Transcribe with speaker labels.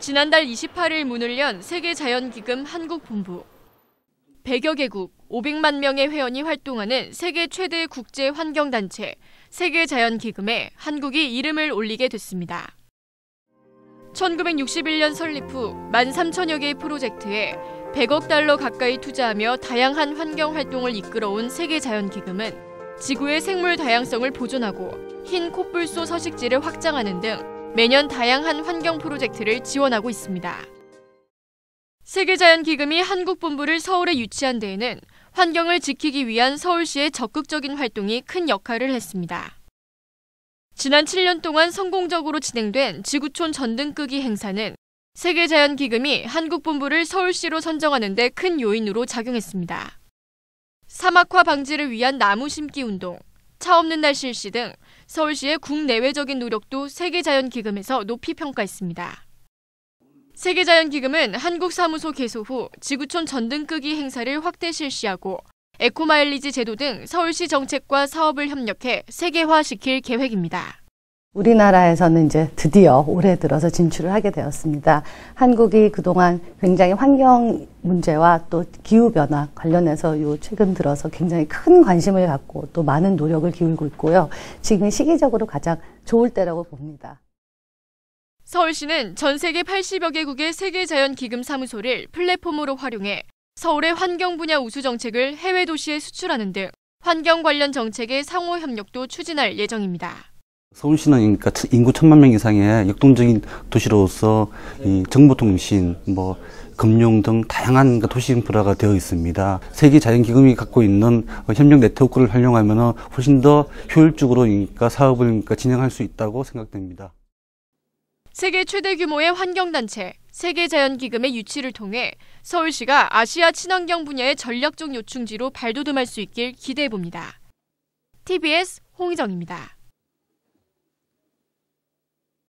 Speaker 1: 지난달 28일 문을 연 세계자연기금 한국본부. 100여 개국 500만 명의 회원이 활동하는 세계 최대 국제 환경단체 세계자연기금에 한국이 이름을 올리게 됐습니다. 1961년 설립 후 13,000여 개의 프로젝트에 100억 달러 가까이 투자하며 다양한 환경 활동을 이끌어온 세계자연기금은 지구의 생물 다양성을 보존하고 흰 콧불소 서식지를 확장하는 등 매년 다양한 환경 프로젝트를 지원하고 있습니다. 세계자연기금이 한국본부를 서울에 유치한 데에는 환경을 지키기 위한 서울시의 적극적인 활동이 큰 역할을 했습니다. 지난 7년 동안 성공적으로 진행된 지구촌 전등 끄기 행사는 세계자연기금이 한국본부를 서울시로 선정하는 데 큰 요인으로 작용했습니다. 사막화 방지를 위한 나무 심기 운동, 차 없는 날 실시 등 서울시의 국내외적인 노력도 세계자연기금에서 높이 평가했습니다. 세계자연기금은 한국사무소 개소 후 지구촌 전등 끄기 행사를 확대 실시하고 에코마일리지 제도 등 서울시 정책과 사업을 협력해 세계화시킬 계획입니다.
Speaker 2: 우리나라에서는 이제 드디어 올해 들어서 진출을 하게 되었습니다. 한국이 그동안 굉장히 환경 문제와 또 기후변화 관련해서 요 최근 들어서 굉장히 큰 관심을 갖고 또 많은 노력을 기울고 있고요. 지금 시기적으로 가장 좋을 때라고 봅니다.
Speaker 1: 서울시는 전 세계 80여 개국의 세계자연기금사무소를 플랫폼으로 활용해 서울의 환경 분야 우수 정책을 해외 도시에 수출하는 등 환경 관련 정책의 상호 협력도 추진할 예정입니다.
Speaker 3: 서울시는 그러니까 인구 천만 명 이상의 역동적인 도시로서 네. 이 정보통신, 뭐 금융 등 다양한 그 도시 인프라가 되어 있습니다. 세계 자연기금이 갖고 있는 어, 협력 네트워크를 활용하면 훨씬 더 효율적으로 그러니까 사업을 그러니까 진행할 수 있다고 생각됩니다.
Speaker 1: 세계 최대 규모의 환경단체 세계자연기금의 유치를 통해 서울시가 아시아 친환경 분야의 전략적 요충지로 발돋움할 수 있길 기대해 봅니다. TBS 홍희정입니다.